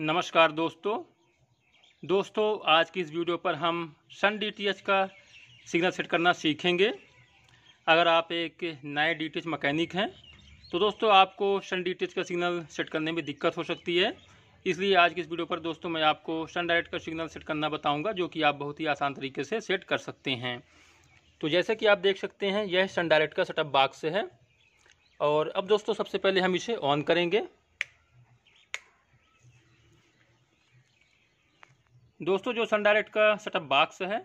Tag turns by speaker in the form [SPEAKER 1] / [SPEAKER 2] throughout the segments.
[SPEAKER 1] नमस्कार दोस्तों दोस्तों आज की इस वीडियो पर हम सन डीटीएच का सिग्नल सेट करना सीखेंगे अगर आप एक नए डीटीएच मैकेनिक हैं तो दोस्तों आपको सन डीटीएच का सिग्नल सेट करने में दिक्कत हो सकती है इसलिए आज की इस वीडियो पर दोस्तों मैं आपको सन डायरेक्ट का सिग्नल सेट करना बताऊंगा जो कि आप बहुत ही आसान तरीके से सेट कर सकते हैं तो जैसे कि आप देख सकते हैं यह सन डायरेक्ट का सेटअप से है और अब दोस्तों सबसे पहले हम इसे ऑन करेंगे दोस्तों जो सन डायरेक्ट का सेटअप बाक्स है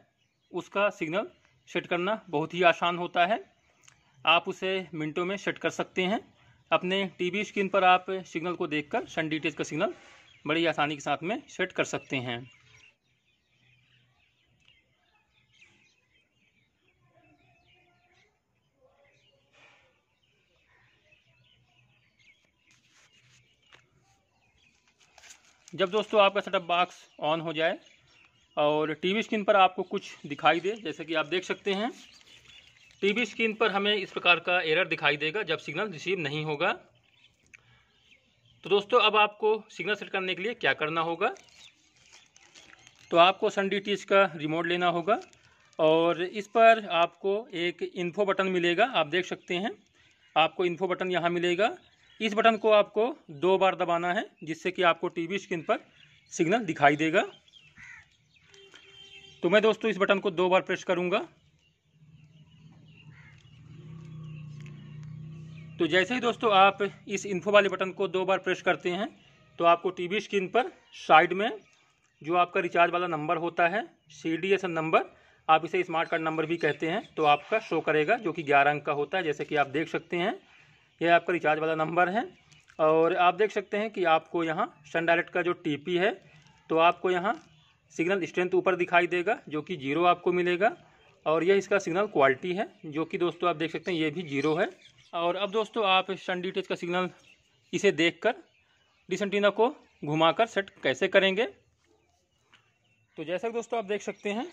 [SPEAKER 1] उसका सिग्नल सेट करना बहुत ही आसान होता है आप उसे मिनटों में सेट कर सकते हैं अपने टीवी स्क्रीन पर आप सिग्नल को देखकर सन डीटेज का सिग्नल बड़ी आसानी के साथ में सेट कर सकते हैं जब दोस्तों आपका सेटअप बॉक्स ऑन हो जाए और टीवी स्क्रीन पर आपको कुछ दिखाई दे जैसे कि आप देख सकते हैं टीवी स्क्रीन पर हमें इस प्रकार का एरर दिखाई देगा जब सिग्नल रिसीव नहीं होगा तो दोस्तों अब आपको सिग्नल सेट करने के लिए क्या करना होगा तो आपको सन डी का रिमोट लेना होगा और इस पर आपको एक इन्फो बटन मिलेगा आप देख सकते हैं आपको इन्फो बटन यहाँ मिलेगा इस बटन को आपको दो बार दबाना है जिससे कि आपको टीवी स्क्रीन पर सिग्नल दिखाई देगा तो मैं दोस्तों इस बटन को दो बार प्रेस करूंगा तो जैसे ही दोस्तों आप इस इन्फो वाले बटन को दो बार प्रेस करते हैं तो आपको टीवी स्क्रीन पर साइड में जो आपका रिचार्ज वाला नंबर होता है सी डी एस नंबर आप इसे स्मार्ट कार्ड नंबर भी कहते हैं तो आपका शो करेगा जो कि ग्यारह अंक का होता है जैसे कि आप देख सकते हैं यह आपका रिचार्ज वाला नंबर है और आप देख सकते हैं कि आपको यहाँ सन डायरेक्ट का जो टीपी है तो आपको यहाँ सिग्नल स्ट्रेंथ ऊपर दिखाई देगा जो कि जीरो आपको मिलेगा और यह इसका सिग्नल क्वालिटी है जो कि दोस्तों आप देख सकते हैं ये भी जीरो है और अब दोस्तों आप सन डी का सिग्नल इसे देख कर को घुमाकर सेट कैसे करेंगे तो जैसा कि दोस्तों आप देख सकते हैं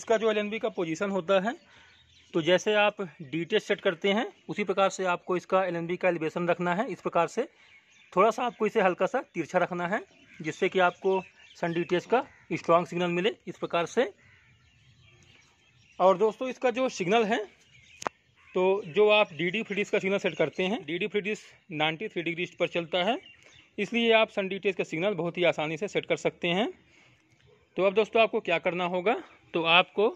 [SPEAKER 1] इसका जो एल का पोजीशन होता है तो जैसे आप डी सेट करते हैं उसी प्रकार से आपको इसका एल का एलिवेशन रखना है इस प्रकार से थोड़ा सा आपको इसे हल्का सा तिरछा रखना है जिससे कि आपको सन डी का स्ट्रांग सिग्नल मिले इस प्रकार से और दोस्तों इसका जो सिग्नल है तो जो आप डी डी फ्रीडिस का सिग्नल सेट करते हैं D D FreeDish ninety three degree पर चलता है इसलिए आप सन डी का सिग्नल बहुत ही आसानी से सेट कर सकते हैं तो अब दोस्तों आपको क्या करना होगा तो आपको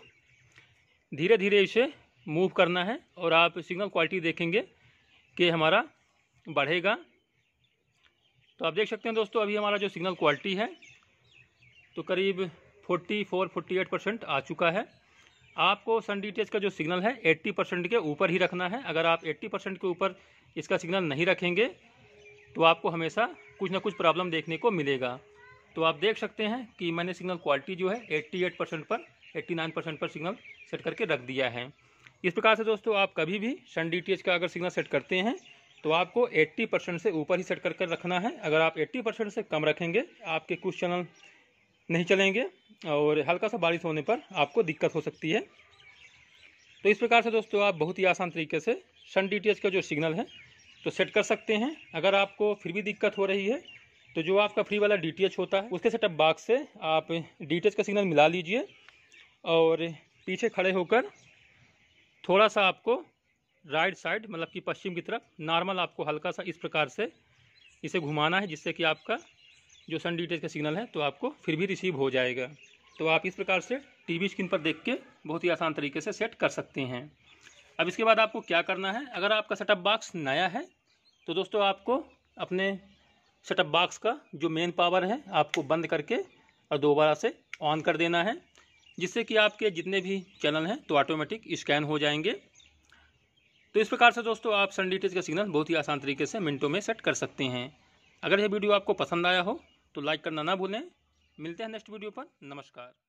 [SPEAKER 1] धीरे धीरे इसे मूव करना है और आप सिग्नल क्वालिटी देखेंगे कि हमारा बढ़ेगा तो आप देख सकते हैं दोस्तों अभी हमारा जो सिग्नल क्वालिटी है तो करीब 44 48 परसेंट आ चुका है आपको सन डी का जो सिग्नल है 80 परसेंट के ऊपर ही रखना है अगर आप 80 परसेंट के ऊपर इसका सिग्नल नहीं रखेंगे तो आपको हमेशा कुछ ना कुछ प्रॉब्लम देखने को मिलेगा तो आप देख सकते हैं कि मैंने सिग्नल क्वालिटी जो है 88 परसेंट पर 89 परसेंट पर सिग्नल सेट करके रख दिया है इस प्रकार से दोस्तों आप कभी भी सन डी का अगर सिग्नल सेट करते हैं तो आपको 80 परसेंट से ऊपर ही सेट कर कर रखना है अगर आप 80 परसेंट से कम रखेंगे आपके कुछ चैनल नहीं चलेंगे और हल्का सा बारिश होने पर आपको दिक्कत हो सकती है तो इस प्रकार से दोस्तों आप बहुत ही आसान तरीके से सन डी का जो सिग्नल है तो सेट कर सकते हैं अगर आपको फिर भी दिक्कत हो रही है तो जो आपका फ्री वाला डी होता है उसके सेटअप बाग से आप डी का सिग्नल मिला लीजिए और पीछे खड़े होकर थोड़ा सा आपको राइट साइड मतलब कि पश्चिम की तरफ नॉर्मल आपको हल्का सा इस प्रकार से इसे घुमाना है जिससे कि आपका जो सन डिटेज का सिग्नल है तो आपको फिर भी रिसीव हो जाएगा तो आप इस प्रकार से टीवी स्क्रीन पर देख के बहुत ही आसान तरीके से सेट कर सकते हैं अब इसके बाद आपको क्या करना है अगर आपका सेटअप बॉक्स नया है तो दोस्तों आपको अपने सेटअप बॉक्स का जो मेन पावर है आपको बंद करके और दोबारा से ऑन कर देना है जिससे कि आपके जितने भी चैनल हैं तो ऑटोमेटिक स्कैन हो जाएंगे तो इस प्रकार से दोस्तों आप सन डिटेज का सिग्नल बहुत ही आसान तरीके से मिनटों में सेट कर सकते हैं अगर यह वीडियो आपको पसंद आया हो तो लाइक करना ना भूलें मिलते हैं नेक्स्ट वीडियो पर नमस्कार